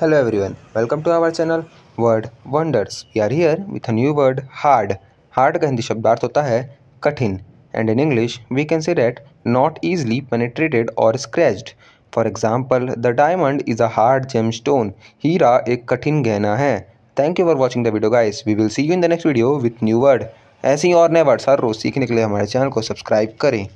Hello everyone, welcome to our channel Word Wonders. We are here with a new word hard. Hard का हिंदी शब्दार्थ होता है कठिन and in English we can say that not easily penetrated or scratched. For example, the diamond is a hard gemstone. हीरा एक कठिन गहना है Thank you for watching the video guys. We will see you in the next video with new word. ऐसी और नए word हर रोज़ सीखने के लिए हमारे चैनल को सब्सक्राइब करें